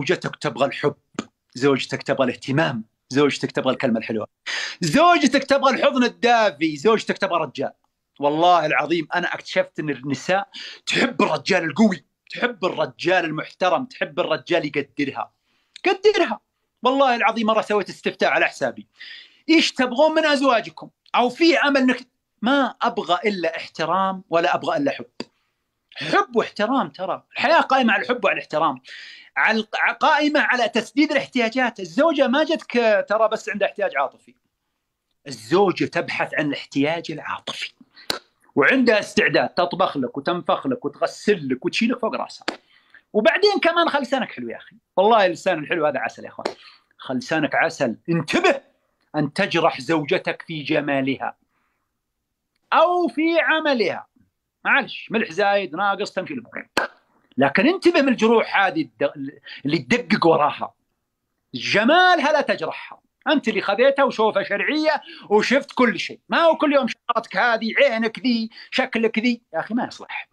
زوجتك تبغى الحب زوجتك تبغى الاهتمام زوجتك تبغى الكلمه الحلوه زوجتك تبغى الحضن الدافي زوجتك تبغى رجال والله العظيم انا اكتشفت ان النساء تحب الرجال القوي تحب الرجال المحترم تحب الرجال يقدرها قدرها والله العظيم مره سويت استفتاء على حسابي ايش تبغون من ازواجكم او في امل انك ما ابغى الا احترام ولا ابغى الا حب حب واحترام ترى الحياه قائمه على الحب وعلى الاحترام قائمه على تسديد الاحتياجات، الزوجه ما جتك ترى بس عندها احتياج عاطفي. الزوجه تبحث عن الاحتياج العاطفي. وعندها استعداد تطبخ لك وتنفخ لك وتغسل لك وتشيلك فوق راسها. وبعدين كمان خلي لسانك حلو يا اخي، والله اللسان الحلو هذا عسل يا اخوان. خلي لسانك عسل، انتبه ان تجرح زوجتك في جمالها. او في عملها. معلش ملح زايد ناقص تمشي لك. لكن انتبه من الجروح هذه اللي تدقق وراها جمالها لا تجرحها انت اللي خذيتها وشوفها شرعيه وشفت كل شيء ما هو كل يوم شعرتك هذه عينك ذي شكلك ذي يا اخي ما يصلح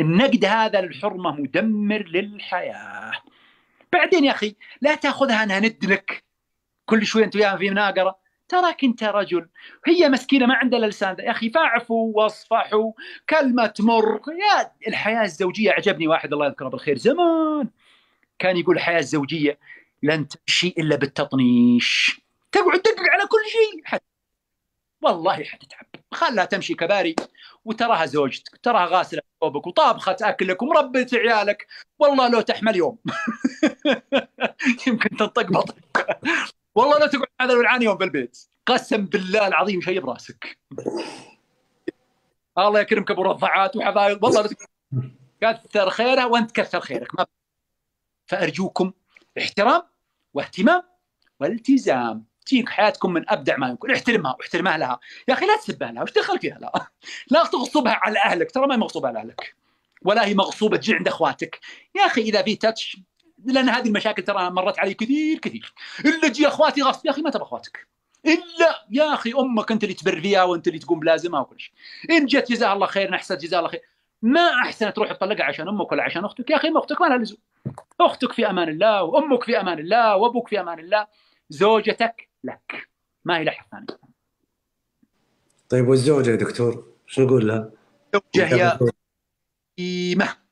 النقد هذا للحرمه مدمر للحياه بعدين يا اخي لا تاخذها انها ند لك كل شوي انت وياها في مناقره تراك انت رجل هي مسكينه ما عندها لسان يا اخي فاعفوا واصفحوا كلمه تمر يا الحياه الزوجيه عجبني واحد الله يذكره بالخير زمان كان يقول الحياه الزوجيه لن تمشي الا بالتطنيش تقعد تدق على كل شيء حت... والله حتتعب خلها تمشي كباري وتراها زوجتك تراها غاسله ثوبك وطابخه اكلك ومربيه عيالك والله لو تحمل يوم يمكن تنطق بطنك والله لا تقعد هذا الولعان يوم بالبيت قسم بالله العظيم شيء براسك الله يكرمك ابو رضعات وحبايب والله لا كثر خيره وانت كثر خيرك ما فارجوكم احترام واهتمام والتزام تجيك حياتكم من ابدع ما يمكن احترمها واحترمها لها يا اخي لا تسبها لها وش دخل فيها لا لا تغصبها على اهلك ترى ما هي مغصوبه على اهلك ولا هي مغصوبه تجي عند اخواتك يا اخي اذا في تاتش لان هذه المشاكل ترى مرت علي كثير كثير الا تجي اخواتي غصب يا اخي ما تبغى اخواتك الا يا اخي امك انت اللي تبر فيها وانت اللي تقوم بلازمها وكل شيء ان جت جزاها الله خير نحسن جزاها الله خير ما احسن تروح تطلقها عشان امك ولا عشان اختك يا اخي ام اختك ما لها لزوم اختك في امان الله وامك في امان الله وابوك في امان الله زوجتك لك ما هي لحد ثاني طيب والزوجه يا دكتور شو نقول لها؟ زوجه هي قيمه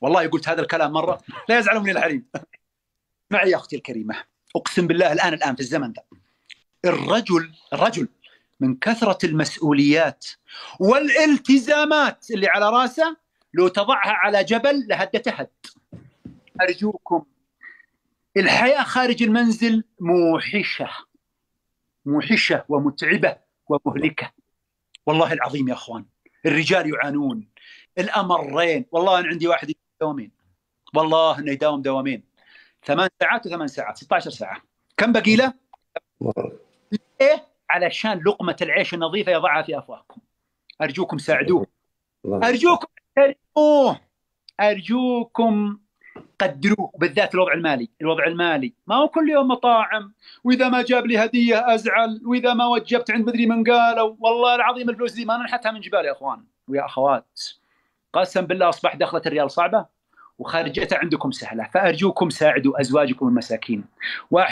والله قلت هذا الكلام مره لا يزعل مني الحريم معي يا اختي الكريمه اقسم بالله الان الان في الزمن ده الرجل الرجل من كثره المسؤوليات والالتزامات اللي على راسه لو تضعها على جبل هد ارجوكم الحياه خارج المنزل موحشه موحشه ومتعبه ومهلكه والله العظيم يا اخوان الرجال يعانون الامرين والله انا عندي واحد دوامين والله انه يداوم دوامين ثمان ساعات وثمان ساعات 16 ساعه كم بقي له؟ ليه؟ علشان لقمه العيش النظيفه يضعها في افواهكم ارجوكم ساعدوه ارجوكم احترموه ارجوكم قدروه بالذات الوضع المالي الوضع المالي ما هو كل يوم مطاعم واذا ما جاب لي هديه ازعل واذا ما وجبت عند مدري من قالوا والله العظيم الفلوس دي ما ننحتها من جبال يا اخوان ويا اخوات قسم بالله اصبح دخله الريال صعبه وخارجتها عندكم سهله فارجوكم ساعدوا ازواجكم المساكين واحد